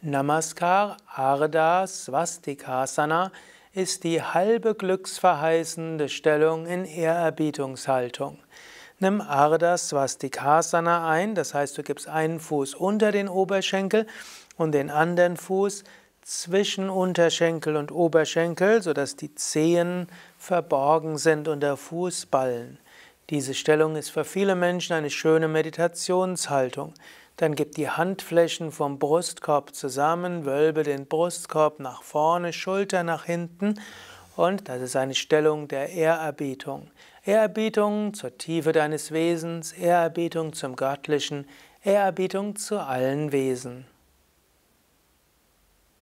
Namaskar Arda Swastikasana ist die halbe glücksverheißende Stellung in Ehrerbietungshaltung. Nimm Arda Swastikasana ein, das heißt, du gibst einen Fuß unter den Oberschenkel und den anderen Fuß zwischen Unterschenkel und Oberschenkel, sodass die Zehen verborgen sind unter Fußballen. Diese Stellung ist für viele Menschen eine schöne Meditationshaltung. Dann gib die Handflächen vom Brustkorb zusammen, wölbe den Brustkorb nach vorne, Schulter nach hinten. Und das ist eine Stellung der Ehrerbietung. Ehrerbietung zur Tiefe deines Wesens, Ehrerbietung zum Göttlichen, Ehrerbietung zu allen Wesen.